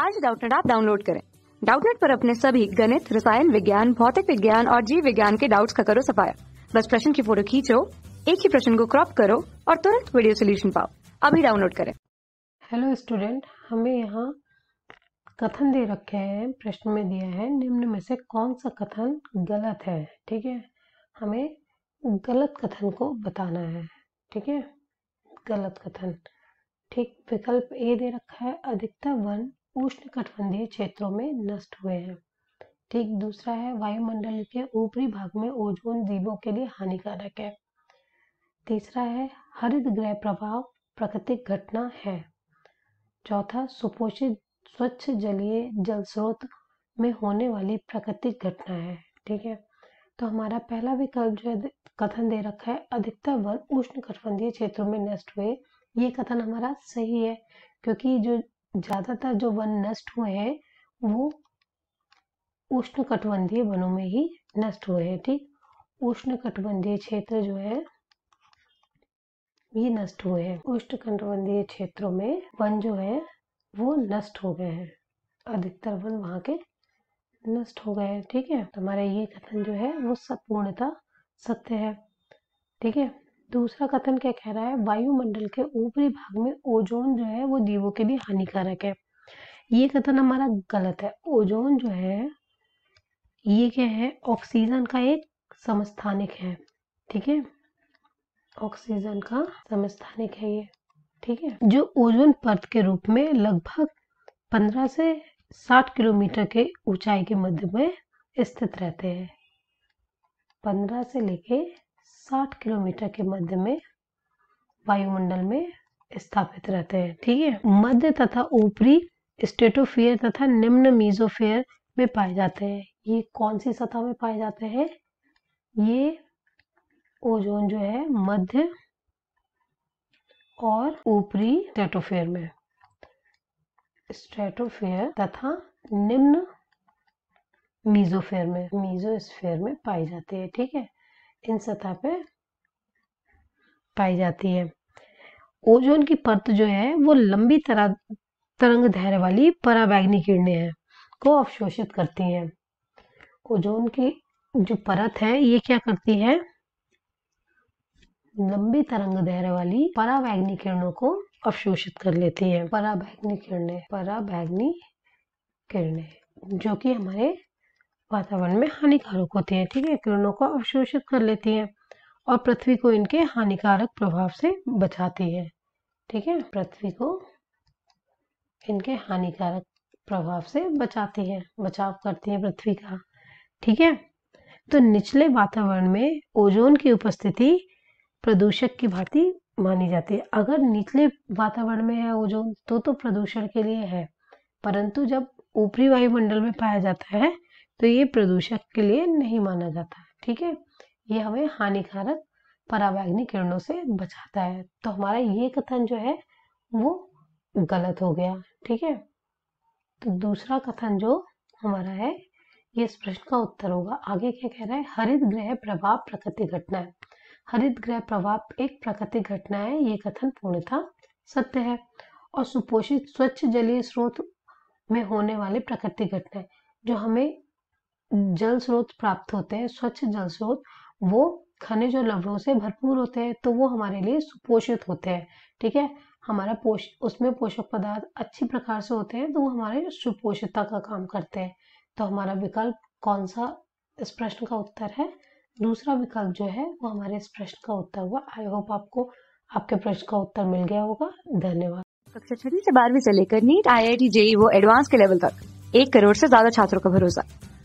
आज डाउटनेट आप डाउनलोड करें डाउटनेट पर अपने सभी गणित रसायन विज्ञान भौतिक विज्ञान और जीव विज्ञान के डाउट्स का करो सफाया बस प्रश्न की फोटो खींचो एक ही प्रश्न को क्रॉप करो और तुरंत वीडियो सोल्यूशन पाओ अभी डाउनलोड करें हेलो स्टूडेंट हमें यहाँ कथन दे रखे हैं प्रश्न में दिया है निम्न में से कौन सा कथन गलत है ठीक है हमें गलत कथन को बताना है ठीक है गलत कथन ठीक विकल्प ए दे रखा है अधिकतर वन उष्णकटिबंधीय क्षेत्रों में नष्ट हुए हैं ठीक दूसरा है वायुमंडल के ऊपरी भाग में ओजोन जीवों के लिए हानिकारक है तीसरा है हरित ग्रह प्रभाव प्राकृतिक घटना है चौथा सुपोषित स्वच्छ जलीय जल स्रोत में होने वाली प्राकृतिक घटना है ठीक है तो हमारा पहला विकल्प जो है कथन दे रखा है अधिकतर वन उष्ण कटिबंधीय क्षेत्रों में नष्ट हुए ये कथन हमारा सही है क्योंकि जो ज़्यादातर जो वन नष्ट हुए हैं वो उष्ण कटबंधीय वनों में ही नष्ट हुए हैं ठीक उष्ण कटबंधीय क्षेत्र जो है ये नष्ट हुए हैं उष्ण कटबंधीय क्षेत्रों में वन जो है वो नष्ट हो गए हैं अधिकतर वन वहाँ के नष्ट हो गए हैं ठीक है हमारा ये कथन जो है वो पूर्णता सत्य है ठीक है दूसरा कथन क्या कह रहा है वायुमंडल के ऊपरी भाग में ओजोन जो है वो जीवों के लिए हानिकारक है ये कथन हमारा गलत है ओजोन जो है ये क्या है ऑक्सीजन का एक समस्थानिक है ठीक है ऑक्सीजन का समस्थानिक है ये ठीक है जो ओजोन पर्त के रूप में लगभग 15 से 60 किलोमीटर के ऊंचाई के मध्य में स्थित रहते हैं 15 से लेके 60 किलोमीटर के मध्य में वायुमंडल में स्थापित रहते हैं ठीक है मध्य तथा ऊपरी स्टेटोफियर तथा निम्न मीजोफेयर में पाए जाते हैं ये कौन सी सतह में पाए जाते हैं ये ओजोन जो है मध्य और ऊपरी स्टेटोफेयर में स्ट्रेटोफेयर तथा निम्न मीजोफेयर में मीजोस्फेयर में पाए जाते हैं ठीक है इन सतह पे पाई जाती है ओजोन की परत जो है वो लंबी तरह तरंग धैर्य वाली पराबैग्नी किरणें हैं को अवशोषित करती हैं ओजोन की जो परत है ये क्या करती है लंबी तरंग धैर्य वाली पराबैग्नी किरणों को अवशोषित कर लेती है पराबैग्नी किरणें पराबैग्नी किरणें जो कि हमारे वातावरण में हानिकारक होती है ठीक है किरणों को अवशोषित कर लेती है और पृथ्वी को इनके हानिकारक प्रभाव से बचाती है ठीक है पृथ्वी को इनके हानिकारक प्रभाव से बचाती है बचाव करती है पृथ्वी का ठीक है तो निचले वातावरण में ओजोन की उपस्थिति प्रदूषक की भांति मानी जाती है अगर निचले वातावरण में है ओजोन तो तो प्रदूषण के लिए है परंतु जब ऊपरी वायुमंडल में पाया जाता है तो ये प्रदूषक के लिए नहीं माना जाता है ठीक है ये हमें हानिकारक परावैग्निक किरणों से बचाता है तो हमारा ये कथन जो है वो गलत हो गया ठीक है तो दूसरा कथन जो हमारा है ये इस प्रश्न का उत्तर होगा आगे क्या कह रहा है हरित ग्रह प्रभाव प्रकृति घटना है हरित ग्रह प्रभाव एक प्रकृति घटना है ये कथन पूर्णता सत्य है और सुपोषित स्वच्छ जलीय स्रोत में होने वाली प्रकृति घटना जो हमें जल स्रोत प्राप्त होते हैं स्वच्छ जल स्रोत वो खनिज और लवणों से भरपूर होते हैं तो वो हमारे लिए सुपोषित होते हैं ठीक है हमारा पोष उसमें पोषक पदार्थ अच्छी प्रकार से होते हैं तो वो हमारे सुपोषितता का काम करते हैं तो हमारा विकल्प कौन सा इस प्रश्न का उत्तर है दूसरा विकल्प जो है वो हमारे इस प्रश्न का उत्तर हुआ आई होप आपको आपके प्रश्न का उत्तर मिल गया होगा धन्यवाद कक्षा छठी से बारहवीं से लेकर NEET I I T JEE वो एडवांस के लेवल तक एक करोड़ से ज्यादा छात्रों का भरोसा